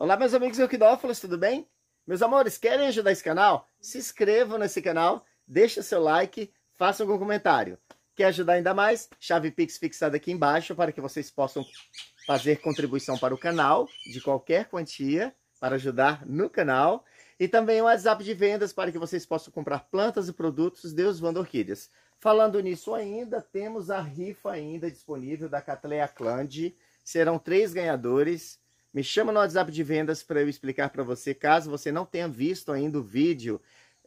Olá, meus amigos Euquidófilos, tudo bem? Meus amores, querem ajudar esse canal? Se inscrevam nesse canal, deixem seu like, façam algum comentário. Quer ajudar ainda mais? Chave Pix fixada aqui embaixo para que vocês possam fazer contribuição para o canal, de qualquer quantia, para ajudar no canal. E também o um WhatsApp de vendas para que vocês possam comprar plantas e produtos Deus Vanda Orquídeas. Falando nisso ainda, temos a rifa ainda disponível da Catleia Clande. Serão três ganhadores me chama no WhatsApp de vendas para eu explicar para você, caso você não tenha visto ainda o vídeo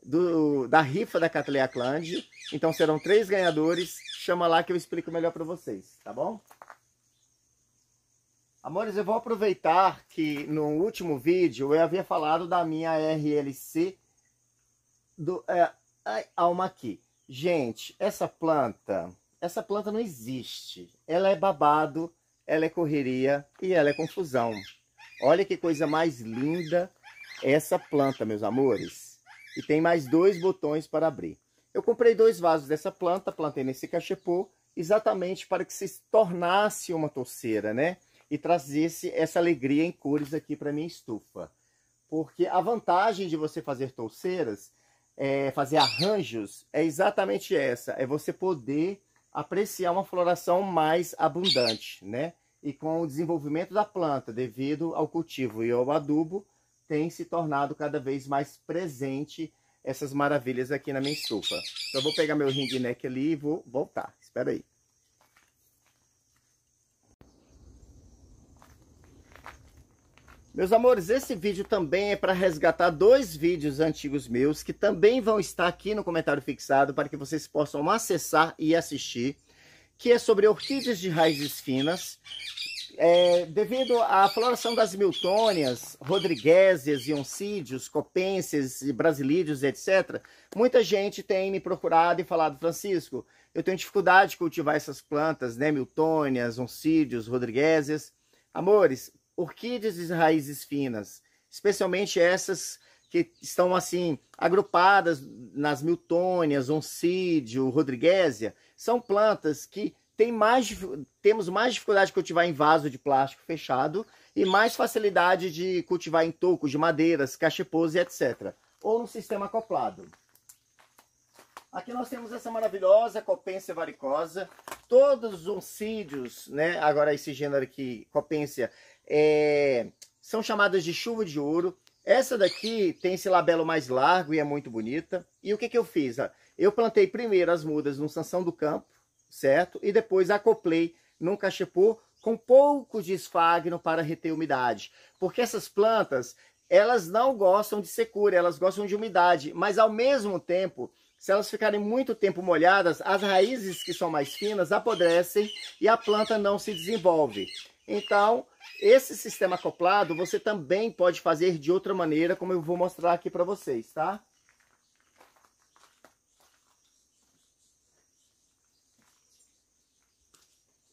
do, da rifa da Catleacland. Então serão três ganhadores. Chama lá que eu explico melhor para vocês, tá bom? Amores, eu vou aproveitar que no último vídeo eu havia falado da minha RLC do é, Alma aqui. Gente, essa planta, essa planta não existe. Ela é babado ela é correria e ela é confusão. Olha que coisa mais linda essa planta, meus amores. E tem mais dois botões para abrir. Eu comprei dois vasos dessa planta, plantei nesse cachepô, exatamente para que se tornasse uma torceira, né? E trazesse essa alegria em cores aqui para minha estufa. Porque a vantagem de você fazer torceiras, é, fazer arranjos, é exatamente essa. É você poder apreciar uma floração mais abundante, né? e com o desenvolvimento da planta devido ao cultivo e ao adubo, tem se tornado cada vez mais presente essas maravilhas aqui na minha estufa. Então eu vou pegar meu ring neck ali e vou voltar. Espera aí. Meus amores, esse vídeo também é para resgatar dois vídeos antigos meus que também vão estar aqui no comentário fixado para que vocês possam acessar e assistir que é sobre orquídeas de raízes finas, é, devido à floração das miltônias, rodriguesias, copenses e brasilídeos, etc., muita gente tem me procurado e falado, Francisco, eu tenho dificuldade de cultivar essas plantas, né? Miltônias, oncídios, rodriguesias. Amores, orquídeas de raízes finas, especialmente essas que estão assim agrupadas nas Miltônias, Oncídio, rodriguesia, são plantas que tem mais, temos mais dificuldade de cultivar em vaso de plástico fechado e mais facilidade de cultivar em tocos de madeiras, cachepôs e etc. Ou no sistema acoplado. Aqui nós temos essa maravilhosa Copência varicosa. Todos os Oncídios, né? Agora esse gênero aqui, Copência, é, são chamadas de chuva de ouro. Essa daqui tem esse labelo mais largo e é muito bonita. E o que, que eu fiz? Ah, eu plantei primeiro as mudas no Sansão do Campo, certo? E depois acoplei num cachepô com pouco de esfagno para reter umidade. Porque essas plantas, elas não gostam de secura, elas gostam de umidade. Mas ao mesmo tempo, se elas ficarem muito tempo molhadas, as raízes que são mais finas apodrecem e a planta não se desenvolve. Então, esse sistema acoplado você também pode fazer de outra maneira, como eu vou mostrar aqui para vocês, tá?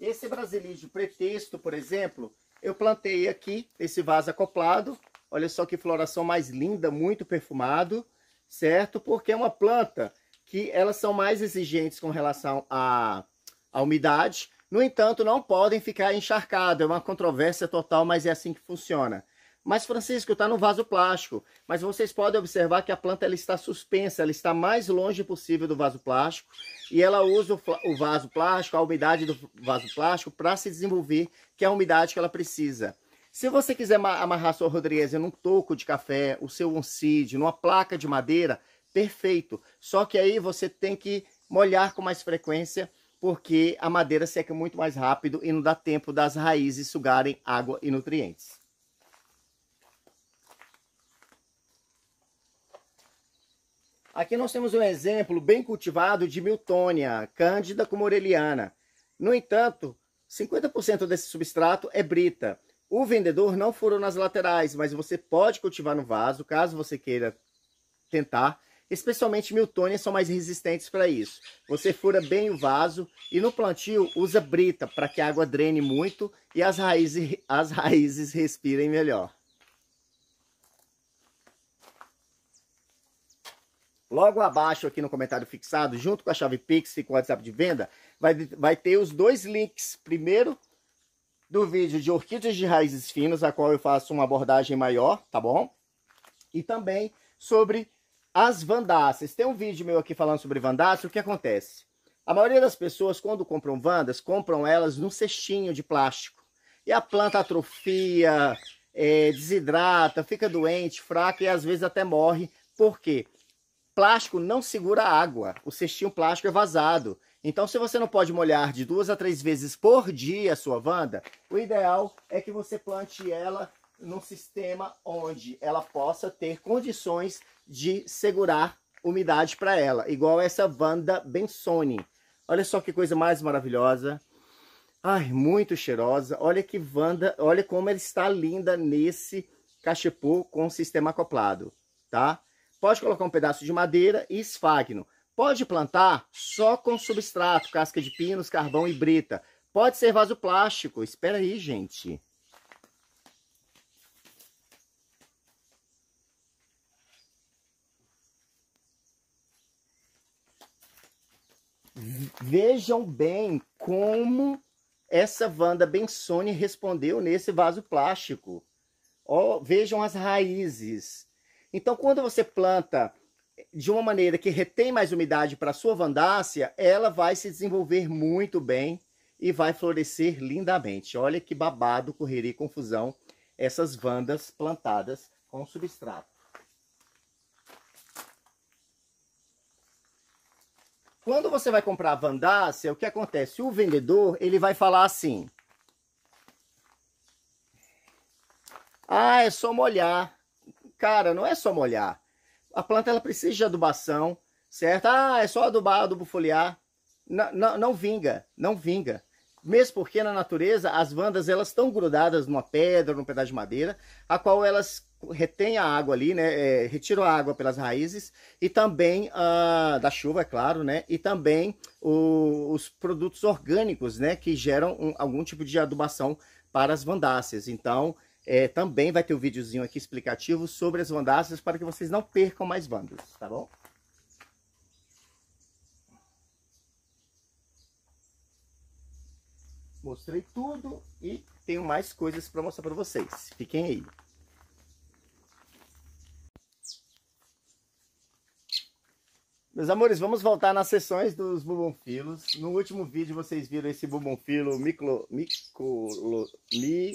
Esse brasileiro pretexto, por exemplo, eu plantei aqui esse vaso acoplado. Olha só que floração mais linda, muito perfumado, certo? Porque é uma planta que elas são mais exigentes com relação à, à umidade. No entanto, não podem ficar encharcados. É uma controvérsia total, mas é assim que funciona. Mas, Francisco, está no vaso plástico. Mas vocês podem observar que a planta ela está suspensa, ela está mais longe possível do vaso plástico. E ela usa o, o vaso plástico, a umidade do vaso plástico, para se desenvolver, que é a umidade que ela precisa. Se você quiser amarrar sua rodriguesa num toco de café, o seu oncide, numa placa de madeira, perfeito. Só que aí você tem que molhar com mais frequência porque a madeira seca muito mais rápido e não dá tempo das raízes sugarem água e nutrientes. Aqui nós temos um exemplo bem cultivado de Miltonia Cândida comoreliana. No entanto, 50% desse substrato é brita. O vendedor não furou nas laterais, mas você pode cultivar no vaso, caso você queira tentar especialmente Miltônias são mais resistentes para isso. Você fura bem o vaso e no plantio usa brita para que a água drene muito e as raízes, as raízes respirem melhor. Logo abaixo aqui no comentário fixado, junto com a chave Pix e com o WhatsApp de venda, vai, vai ter os dois links. Primeiro do vídeo de orquídeas de raízes finas, a qual eu faço uma abordagem maior, tá bom? E também sobre as vandaças. Tem um vídeo meu aqui falando sobre vandaças. O que acontece? A maioria das pessoas, quando compram vandas, compram elas num cestinho de plástico. E a planta atrofia, é, desidrata, fica doente, fraca e às vezes até morre. Por quê? Plástico não segura água. O cestinho plástico é vazado. Então, se você não pode molhar de duas a três vezes por dia a sua vanda, o ideal é que você plante ela num sistema onde ela possa ter condições de segurar umidade para ela, igual essa Wanda Bensoni. Olha só que coisa mais maravilhosa. Ai, muito cheirosa. Olha que Wanda, olha como ela está linda nesse cachepô com sistema acoplado, tá? Pode colocar um pedaço de madeira e esfagno. Pode plantar só com substrato, casca de pinos, carvão e brita. Pode ser vaso plástico. Espera aí, gente. Vejam bem como essa Wanda Bensoni respondeu nesse vaso plástico. Oh, vejam as raízes. Então, quando você planta de uma maneira que retém mais umidade para a sua vandácia, ela vai se desenvolver muito bem e vai florescer lindamente. Olha que babado, correria e confusão essas vandas plantadas com substrato. Quando você vai comprar Vandácia, o que acontece? O vendedor, ele vai falar assim. Ah, é só molhar. Cara, não é só molhar. A planta, ela precisa de adubação, certo? Ah, é só adubar, adubo foliar. Não, não, não vinga, não vinga. Mesmo porque na natureza, as vandas, elas estão grudadas numa pedra, num pedaço de madeira, a qual elas retém a água ali, né? É, retira a água pelas raízes e também a, ah, da chuva, é claro, né? E também o, os produtos orgânicos, né? Que geram um, algum tipo de adubação para as vandáceas. Então, é, também vai ter um videozinho aqui explicativo sobre as vandáceas para que vocês não percam mais vandas, tá bom? Mostrei tudo e tenho mais coisas para mostrar para vocês. Fiquem aí. Meus amores, vamos voltar nas sessões dos bubonfilos. No último vídeo vocês viram esse bubonfilo micro, micro,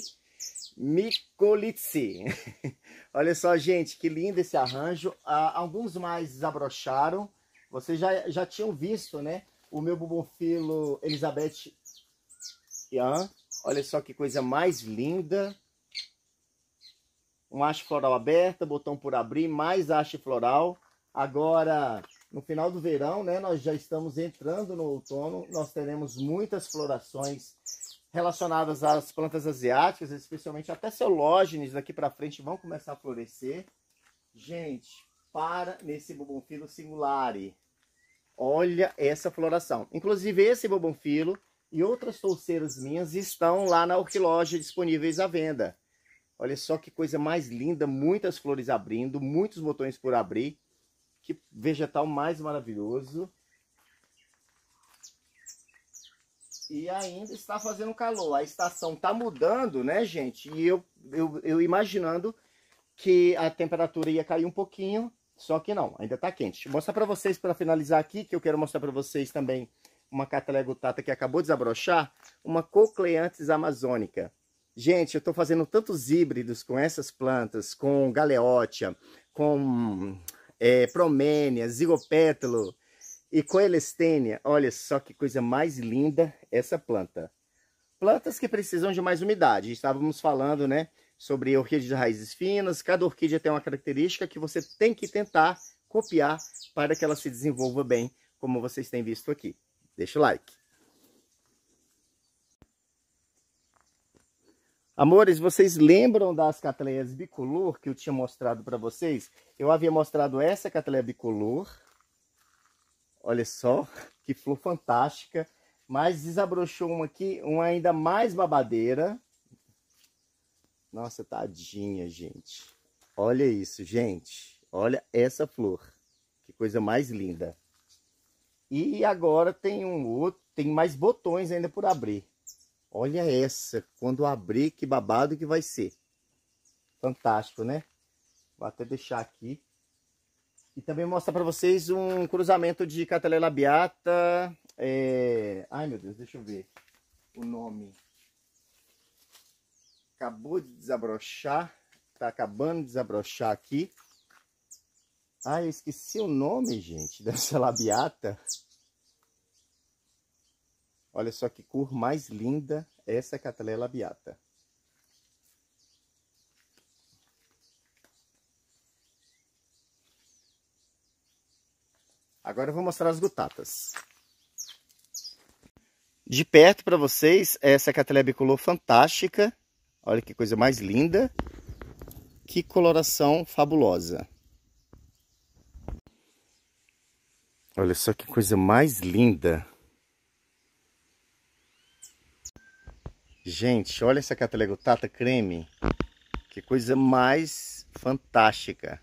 mi, Olha só, gente, que lindo esse arranjo. Ah, alguns mais desabrocharam. Vocês já, já tinham visto, né? O meu bubonfilo Elizabeth Ian. Olha só que coisa mais linda. Um haste floral aberta, botão por abrir, mais haste floral. Agora no final do verão, né, nós já estamos entrando no outono, nós teremos muitas florações relacionadas às plantas asiáticas, especialmente até celógenes daqui para frente vão começar a florescer. Gente, para nesse bobonfilo singulare. Olha essa floração. Inclusive esse bobonfilo e outras touceiras minhas estão lá na Orquiloja disponíveis à venda. Olha só que coisa mais linda, muitas flores abrindo, muitos botões por abrir. Que vegetal mais maravilhoso. E ainda está fazendo calor. A estação está mudando, né, gente? E eu, eu, eu imaginando que a temperatura ia cair um pouquinho, só que não, ainda está quente. Vou mostrar para vocês, para finalizar aqui, que eu quero mostrar para vocês também uma catalegutata que acabou de desabrochar, uma cocleantes amazônica. Gente, eu estou fazendo tantos híbridos com essas plantas, com galeótia, com é, Promênia, Zigopétalo e Coelestênia. Olha só que coisa mais linda essa planta. Plantas que precisam de mais umidade. Estávamos falando, né? Sobre orquídeas de raízes finas. Cada orquídea tem uma característica que você tem que tentar copiar para que ela se desenvolva bem, como vocês têm visto aqui. Deixa o like. Amores, vocês lembram das catleias bicolor que eu tinha mostrado para vocês? Eu havia mostrado essa catleia bicolor. Olha só, que flor fantástica. Mas desabrochou uma aqui, uma ainda mais babadeira. Nossa, tadinha, gente. Olha isso, gente. Olha essa flor. Que coisa mais linda. E agora tem um outro, tem mais botões ainda por abrir. Olha essa, quando abrir, que babado que vai ser. Fantástico, né? Vou até deixar aqui. E também mostrar para vocês um cruzamento de Catalela Beata. É... Ai, meu Deus, deixa eu ver o nome. Acabou de desabrochar. Tá acabando de desabrochar aqui. Ai, eu esqueci o nome, gente, dessa labiata. Olha só que cor mais linda essa Cataleia labiata. Agora eu vou mostrar as gutatas. De perto para vocês, essa cataleia bicolor fantástica. Olha que coisa mais linda. Que coloração fabulosa. Olha só que coisa mais linda. Gente, olha essa catalegotata creme. Que coisa mais fantástica.